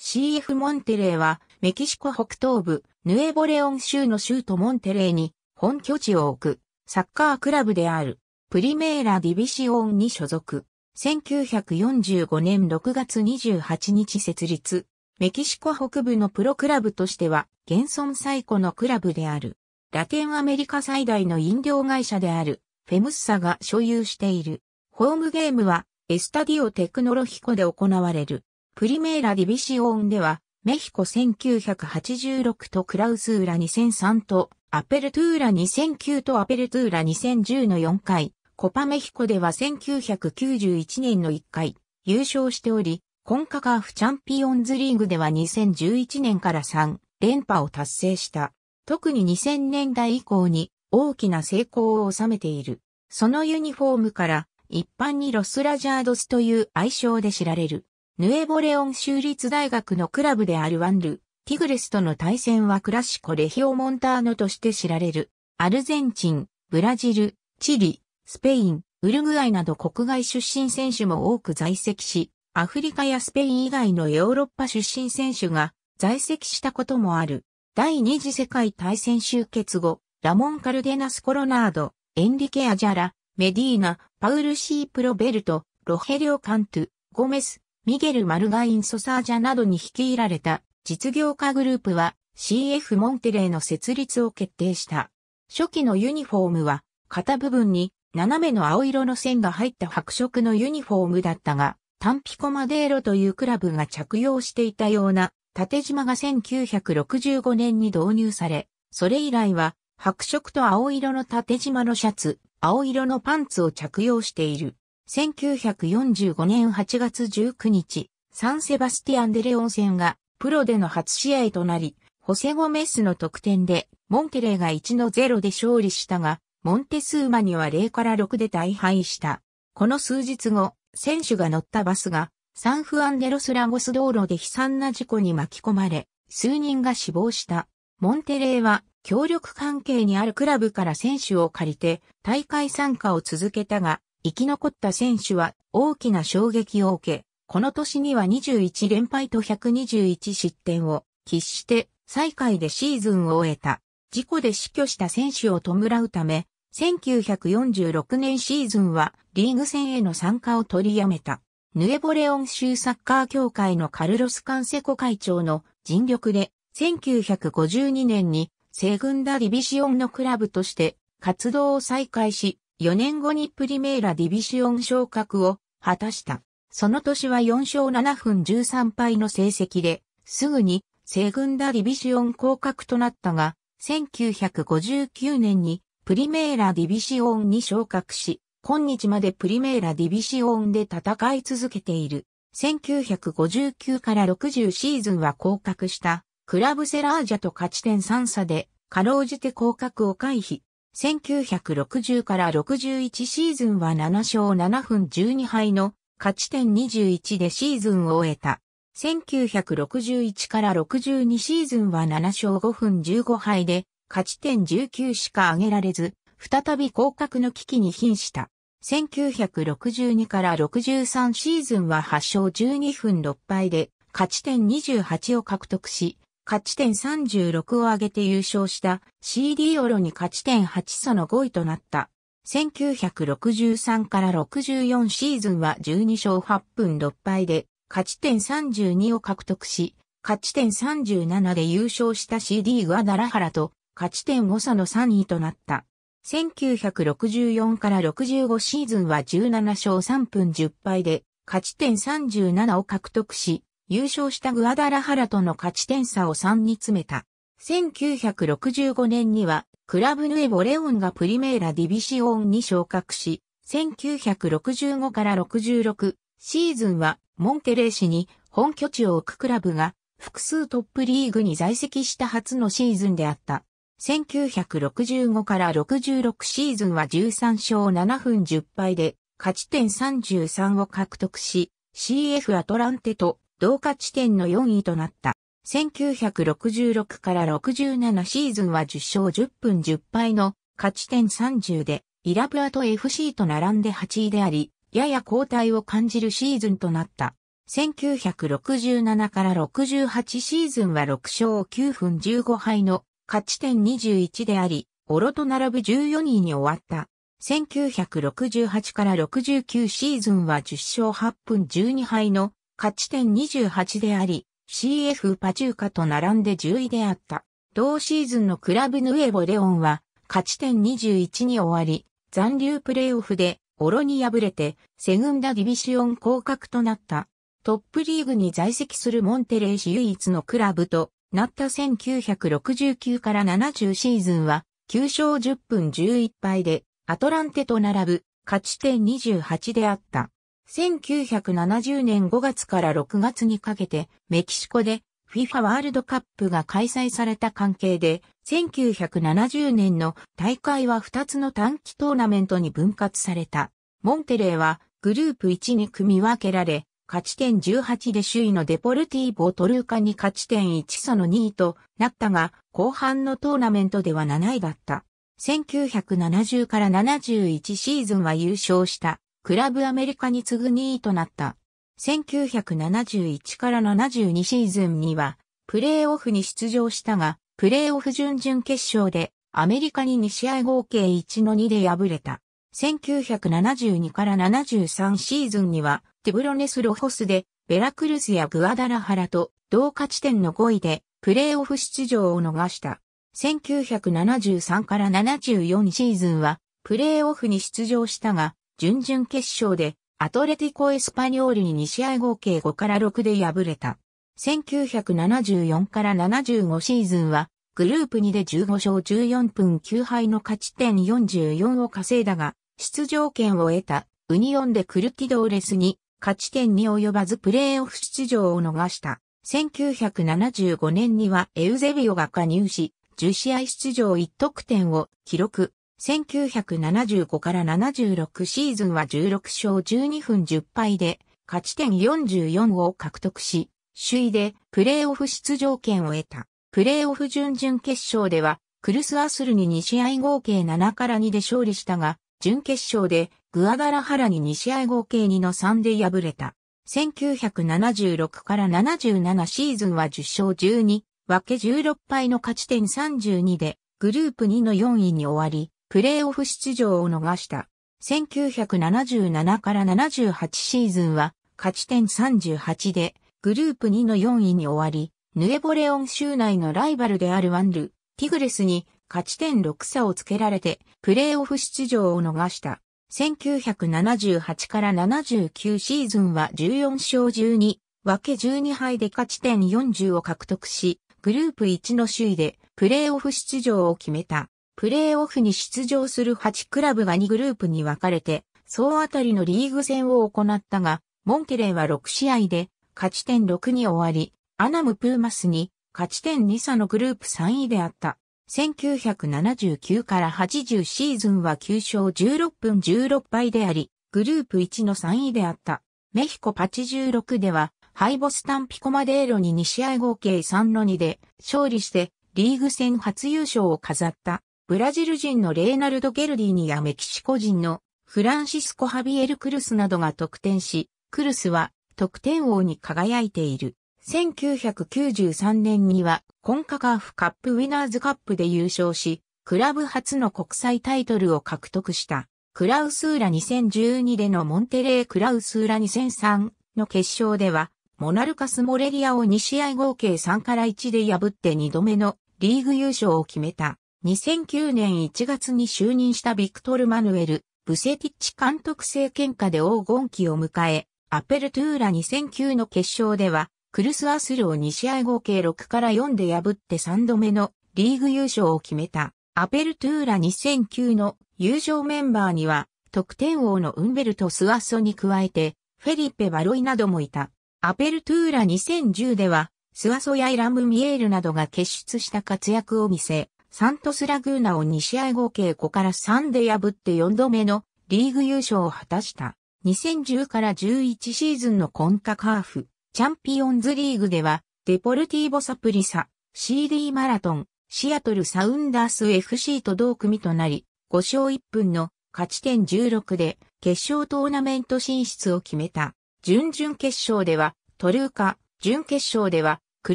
CF モンテレーは、メキシコ北東部、ヌエボレオン州の州都モンテレーに本拠地を置くサッカークラブであるプリメーラ・ディビシオンに所属。1945年6月28日設立。メキシコ北部のプロクラブとしては現存最古のクラブである。ラテンアメリカ最大の飲料会社であるフェムッサが所有している。ホームゲームはエスタディオテクノロヒコで行われる。プリメーラディビシオンでは、メヒコ1986とクラウスーラ2003と、アペルトゥーラ2009とアペルトゥーラ2010の4回、コパメヒコでは1991年の1回、優勝しており、コンカカーフチャンピオンズリーグでは2011年から3連覇を達成した。特に2000年代以降に大きな成功を収めている。そのユニフォームから一般にロスラジャードスという愛称で知られる。ヌエボレオン州立大学のクラブであるワンル、ティグレスとの対戦はクラシコレヒオモンターノとして知られる、アルゼンチン、ブラジル、チリ、スペイン、ウルグアイなど国外出身選手も多く在籍し、アフリカやスペイン以外のヨーロッパ出身選手が在籍したこともある。第二次世界大戦終結後、ラモン・カルデナス・コロナード、エンリケ・アジャラ、メディーナ、パウル・シー・プロベルト、ロヘリオ・カントゥ、ゴメス、ミゲル・マルガイン・ソサージャなどに率いられた実業家グループは CF モンテレーの設立を決定した。初期のユニフォームは肩部分に斜めの青色の線が入った白色のユニフォームだったが、単ピコマデーロというクラブが着用していたような縦縞が1965年に導入され、それ以来は白色と青色の縦縞のシャツ、青色のパンツを着用している。1945年8月19日、サンセバスティアン・デレオン戦がプロでの初試合となり、ホセゴメスの得点で、モンテレーが1の0で勝利したが、モンテスーマには0から6で大敗した。この数日後、選手が乗ったバスが、サンフアンデロスラゴス道路で悲惨な事故に巻き込まれ、数人が死亡した。モンテレーは、協力関係にあるクラブから選手を借りて、大会参加を続けたが、生き残った選手は大きな衝撃を受け、この年には21連敗と121失点を喫して最下位でシーズンを終えた。事故で死去した選手を弔うため、1946年シーズンはリーグ戦への参加を取りやめた。ヌエボレオン州サッカー協会のカルロス・カンセコ会長の尽力で、1952年に西軍ダディビシオンのクラブとして活動を再開し、4年後にプリメーラディビシオン昇格を果たした。その年は4勝7分13敗の成績で、すぐに西軍ダディビシオン降格となったが、1959年にプリメーラディビシオンに昇格し、今日までプリメーラディビシオンで戦い続けている。1959から60シーズンは降格した、クラブセラージャと勝ち点3差で、かろうじて降格を回避。1960から61シーズンは7勝7分12敗の勝ち点21でシーズンを終えた。1961から62シーズンは7勝5分15敗で勝ち点19しか上げられず、再び降格の危機に瀕した。1962から63シーズンは8勝12分6敗で勝ち点28を獲得し、勝ち点36を上げて優勝した CD オロに勝ち点8差の5位となった。1963から64シーズンは12勝8分6敗で勝ち点32を獲得し、勝ち点37で優勝した CD ダラハラと勝ち点5差の3位となった。1964から65シーズンは17勝3分10敗で勝ち点37を獲得し、優勝したグアダラハラとの勝ち点差を3に詰めた。1965年には、クラブヌエボレオンがプリメーラディビシオンに昇格し、1965から66シーズンはモンテレー市に本拠地を置くクラブが複数トップリーグに在籍した初のシーズンであった。1965から66シーズンは13勝7分10敗で勝ち点33を獲得し、CF アトランテと同価地点の4位となった。1966から67シーズンは10勝10分10敗の勝ち点30でイラブアと FC と並んで8位であり、やや交代を感じるシーズンとなった。1967から68シーズンは6勝9分15敗の勝ち点21であり、オロと並ぶ14位に終わった。1968から69シーズンは10勝8分12敗の勝ち点28であり、CF パチューカと並んで10位であった。同シーズンのクラブヌエボレオンは、勝ち点21に終わり、残留プレーオフで、オロに敗れて、セグンダディビシオン降格となった。トップリーグに在籍するモンテレーシ唯一のクラブとなった1969から70シーズンは、9勝10分11敗で、アトランテと並ぶ、勝ち点28であった。1970年5月から6月にかけてメキシコで FIFA ワールドカップが開催された関係で、1970年の大会は2つの短期トーナメントに分割された。モンテレーはグループ1に組み分けられ、勝ち点18で首位のデポルティーボ・トルーカに勝ち点1その2位となったが、後半のトーナメントでは7位だった。1970から71シーズンは優勝した。クラブアメリカに次ぐ2位となった。1971から72シーズンには、プレーオフに出場したが、プレーオフ準々決勝で、アメリカに2試合合計1の2で敗れた。1972から73シーズンには、テブロネス・ロホスで、ベラクルスやグアダラハラと同価値点の5位で、プレーオフ出場を逃した。1973から74シーズンは、プレーオフに出場したが、準々決勝でアトレティコ・エスパニオールに2試合合計5から6で敗れた。1974から75シーズンは、グループ2で15勝14分9敗の勝ち点44を稼いだが、出場権を得たウニオンでクルティドーレスに勝ち点に及ばずプレーオフ出場を逃した。1975年にはエウゼビオが加入し、10試合出場1得点を記録。1975から76シーズンは16勝12分10敗で、勝ち点44を獲得し、首位でプレーオフ出場権を得た。プレーオフ準々決勝では、クルスアスルに2試合合計7から2で勝利したが、準決勝でグアダラハラに2試合合計2の3で敗れた。1976から77シーズンは10勝12、分け16敗の勝ち点32で、グループ2の4位に終わり、プレーオフ出場を逃した。1977から78シーズンは勝ち点38でグループ2の4位に終わり、ヌエボレオン州内のライバルであるワンル、ティグレスに勝ち点6差をつけられてプレーオフ出場を逃した。1978から79シーズンは14勝12、分け12敗で勝ち点40を獲得し、グループ1の首位でプレーオフ出場を決めた。プレーオフに出場する8クラブが2グループに分かれて、総当たりのリーグ戦を行ったが、モンケレーは6試合で勝ち点6に終わり、アナムプーマスに勝ち点2差のグループ3位であった。1979から80シーズンは9勝16分16敗であり、グループ1の3位であった。メヒコ86では、ハイボスタンピコマデーロに2試合合計3の2で勝利してリーグ戦初優勝を飾った。ブラジル人のレーナルド・ゲルディニやメキシコ人のフランシスコ・ハビエル・クルスなどが得点し、クルスは得点王に輝いている。1993年にはコンカカーフカップウィナーズカップで優勝し、クラブ初の国際タイトルを獲得した。クラウスーラ2012でのモンテレークラウスーラ2003の決勝では、モナルカス・モレリアを2試合合計3から1で破って2度目のリーグ優勝を決めた。2009年1月に就任したビクトル・マヌエル・ブセティッチ監督政権下で黄金期を迎え、アペルトゥーラ2009の決勝では、クルスアスルを2試合合計6から4で破って3度目のリーグ優勝を決めた。アペルトゥーラ2009の優勝メンバーには、得点王のウンベルト・スワソに加えて、フェリペ・バロイなどもいた。アペルトゥーラ2010では、スワソやイラム・ミエールなどが結出した活躍を見せ、サントスラグーナを2試合合計5から3で破って4度目のリーグ優勝を果たした。2010から11シーズンのコンカカーフ、チャンピオンズリーグでは、デポルティーボサプリサ、CD マラトン、シアトルサウンダース FC と同組となり、5勝1分の勝ち点16で決勝トーナメント進出を決めた。準々決勝では、トルーカ、準決勝では、ク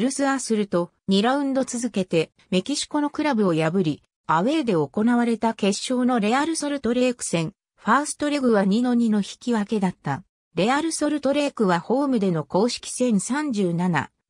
ルスアすると2ラウンド続けてメキシコのクラブを破り、アウェーで行われた決勝のレアルソルトレーク戦、ファーストレグは2の2の引き分けだった。レアルソルトレークはホームでの公式戦37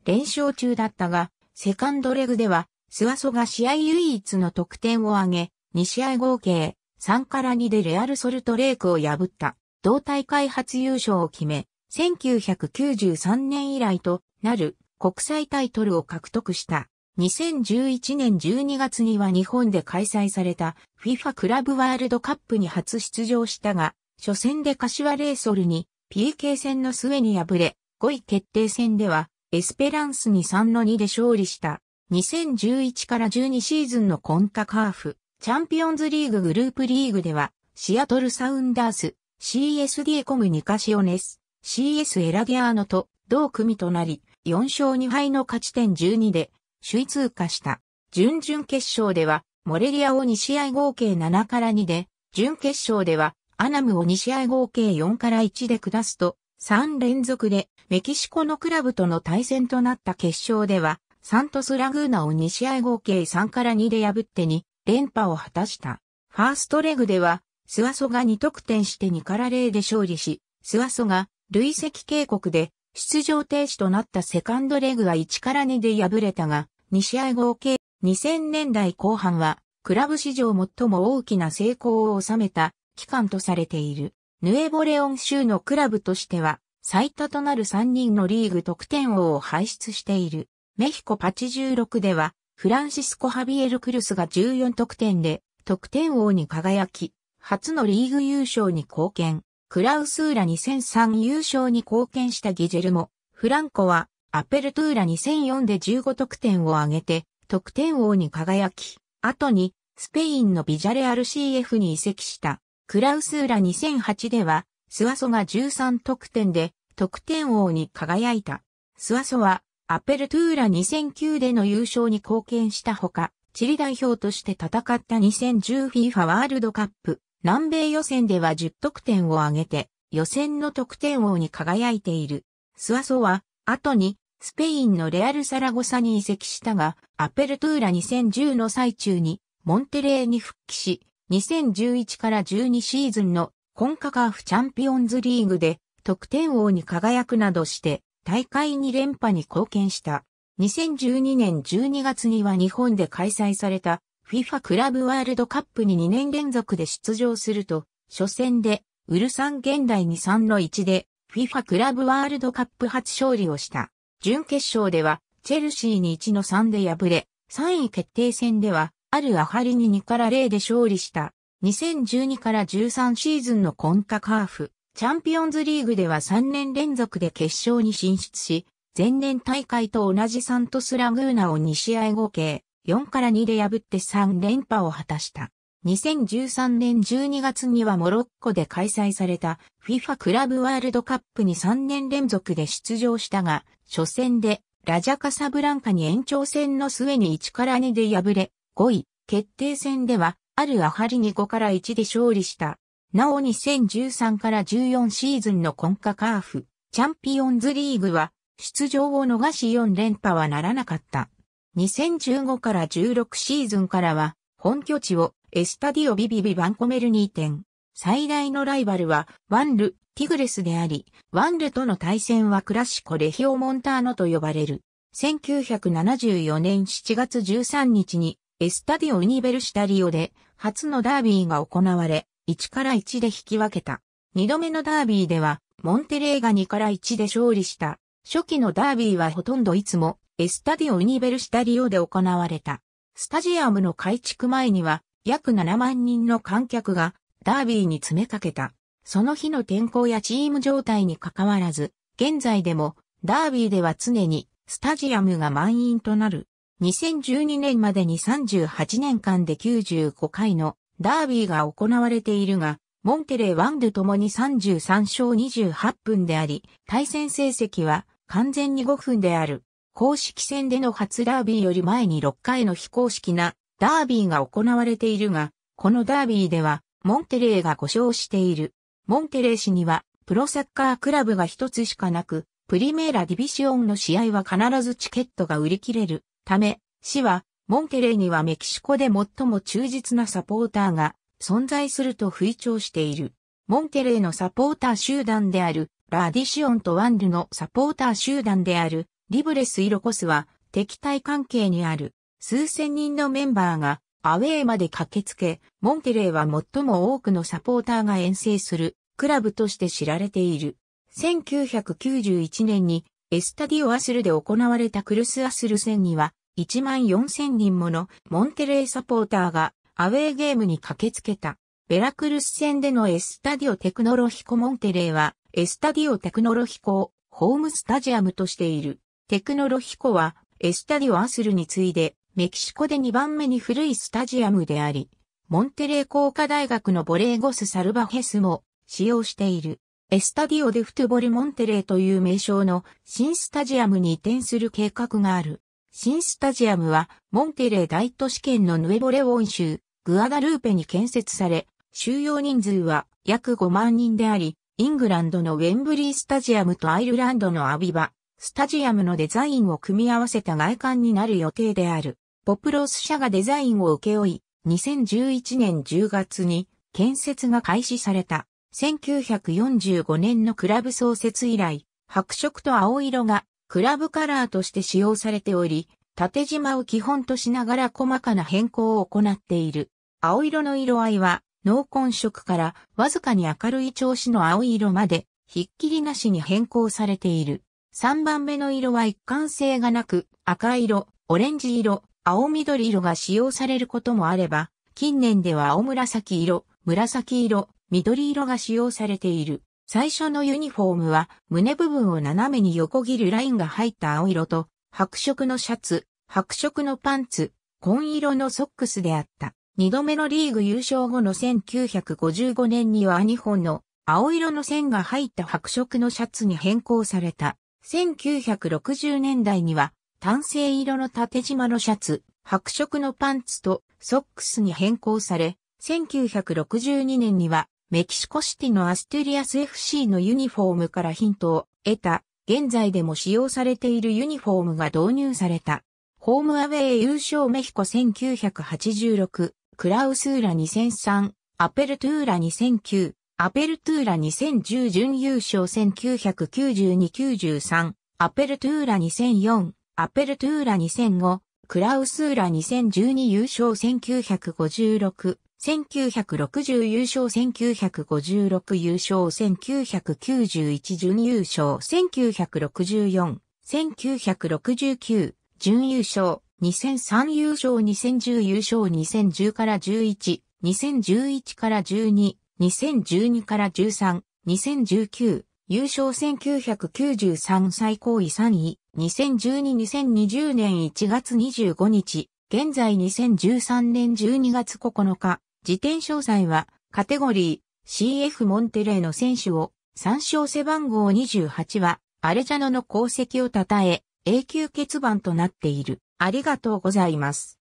連勝中だったが、セカンドレグでは、スワソが試合唯一の得点を挙げ、2試合合計3から2でレアルソルトレークを破った。同大会初優勝を決め、1993年以来となる国際タイトルを獲得した。2011年12月には日本で開催された FIFA クラブワールドカップに初出場したが、初戦で柏レイソルに PK 戦の末に敗れ、5位決定戦ではエスペランスに3の2で勝利した。2011から12シーズンのコンカカーフ、チャンピオンズリーググループリーグでは、シアトルサウンダース、CSD コムニカシオネス、CS エラギアーノと同組となり、4勝2敗の勝ち点12で首位通過した。準々決勝では、モレリアを2試合合計7から2で、準決勝では、アナムを2試合合計4から1で下すと、3連続でメキシコのクラブとの対戦となった決勝では、サントスラグーナを2試合合計3から2で破って2連覇を果たした。ファーストレグでは、スワソが2得点して2から0で勝利し、スワソが累積警告で出場停止となったセカンドレグは1から2で敗れたが、2試合合計2000年代後半は、クラブ史上最も大きな成功を収めた期間とされている。ヌエボレオン州のクラブとしては、最多となる3人のリーグ得点王を輩出している。メヒコ86では、フランシスコ・ハビエル・クルスが14得点で、得点王に輝き、初のリーグ優勝に貢献。クラウスーラ2003優勝に貢献したギジェルモ、フランコは、アペルトゥーラ2004で15得点を挙げて、得点王に輝き、後に、スペインのビジャレアル CF に移籍した。クラウスーラ2008では、スワソが13得点で、得点王に輝いた。スワソは、アペルトゥーラ2009での優勝に貢献したほか、チリ代表として戦った 2010FIFA ワールドカップ南米予選では10得点を挙げて、予選の得点王に輝いている。スワソは、後に、スペインのレアル・サラゴサに移籍したが、アペルトゥーラ2010の最中に、モンテレーに復帰し、2011から12シーズンのコンカカーフチャンピオンズリーグで得点王に輝くなどして大会2連覇に貢献した。2012年12月には日本で開催された FIFA クラブワールドカップに2年連続で出場すると、初戦で、ウルサン現代に3の1で、FIFA クラブワールドカップ初勝利をした。準決勝では、チェルシーに1の3で敗れ、3位決定戦では、あるアハリに2から0で勝利した。2012から13シーズンのコンカカーフ、チャンピオンズリーグでは3年連続で決勝に進出し、前年大会と同じサントスラグーナを2試合合計、4から2で破って3連覇を果たした。2013年12月にはモロッコで開催された FIFA クラブワールドカップに3年連続で出場したが、初戦でラジャカサブランカに延長戦の末に1から2で敗れ、5位、決定戦では、あるアハリに5から1で勝利した。なお2013から14シーズンのコンカカーフ、チャンピオンズリーグは、出場を逃し4連覇はならなかった。2015から16シーズンからは、本拠地をエスタディオビビビバンコメルに移転。最大のライバルは、ワンル、ティグレスであり、ワンルとの対戦はクラシコレヒオモンターノと呼ばれる。1974年7月13日に、エスタディオ・ユニベルシタリオで、初のダービーが行われ、1から1で引き分けた。2度目のダービーでは、モンテレーが2から1で勝利した。初期のダービーはほとんどいつもエスタディオ・ユニベルシタリオで行われた。スタジアムの改築前には約7万人の観客がダービーに詰めかけた。その日の天候やチーム状態に関わらず、現在でもダービーでは常にスタジアムが満員となる。2012年までに38年間で95回のダービーが行われているが、モンテレー・ワンドともに33勝28分であり、対戦成績は完全に5分である。公式戦での初ダービーより前に6回の非公式なダービーが行われているが、このダービーではモンテレーが故障している。モンテレー市にはプロサッカークラブが一つしかなく、プリメーラディビシオンの試合は必ずチケットが売り切れるため、市はモンテレーにはメキシコで最も忠実なサポーターが存在すると吹聴している。モンテレーのサポーター集団であるラディシオンとワンルのサポーター集団であるリブレス・イロコスは敵対関係にある数千人のメンバーがアウェーまで駆けつけ、モンテレーは最も多くのサポーターが遠征するクラブとして知られている。1991年にエスタディオ・アスルで行われたクルス・アスル戦には1万4000人ものモンテレーサポーターがアウェーゲームに駆けつけた。ベラクルス戦でのエスタディオ・テクノロヒコ・モンテレーはエスタディオ・テクノロヒコをホームスタジアムとしている。テクノロヒコはエスタディオアスルに次いでメキシコで2番目に古いスタジアムであり、モンテレー工科大学のボレーゴス・サルバヘスも使用している。エスタディオでフトボル・モンテレーという名称の新スタジアムに移転する計画がある。新スタジアムはモンテレー大都市圏のヌエボレオン州グアダルーペに建設され、収容人数は約5万人であり、イングランドのウェンブリースタジアムとアイルランドのアビバ、スタジアムのデザインを組み合わせた外観になる予定である。ポプロス社がデザインを請け負い、2011年10月に建設が開始された。1945年のクラブ創設以来、白色と青色がクラブカラーとして使用されており、縦縞を基本としながら細かな変更を行っている。青色の色合いは、濃紺色からわずかに明るい調子の青色まで、ひっきりなしに変更されている。3番目の色は一貫性がなく、赤色、オレンジ色、青緑色が使用されることもあれば、近年では青紫色、紫色、緑色が使用されている。最初のユニフォームは胸部分を斜めに横切るラインが入った青色と白色のシャツ、白色のパンツ、紺色のソックスであった。二度目のリーグ優勝後の1955年には日本の青色の線が入った白色のシャツに変更された。1960年代には、単性色の縦縞のシャツ、白色のパンツとソックスに変更され、1962年にはメキシコシティのアステリアス FC のユニフォームからヒントを得た、現在でも使用されているユニフォームが導入された。ホームアウェイ優勝メヒコ1986、クラウスーラ2003、アペルトゥーラ2009、アペルトゥーラ2010準優勝1992-93、アペルトゥーラ2004、アペルトゥーラ2005、クラウスーラ2012優勝1956、1960優勝1956優勝1991準優勝1964、1969準優勝2003優勝2010優勝2010から11、2011から12、2012から13、2019、優勝1993最高位3位、2012-2020年1月25日、現在2013年12月9日、時点詳細は、カテゴリー、CF モンテレーの選手を、参照背番号28は、アレジャノの功績を称え、永久欠番となっている。ありがとうございます。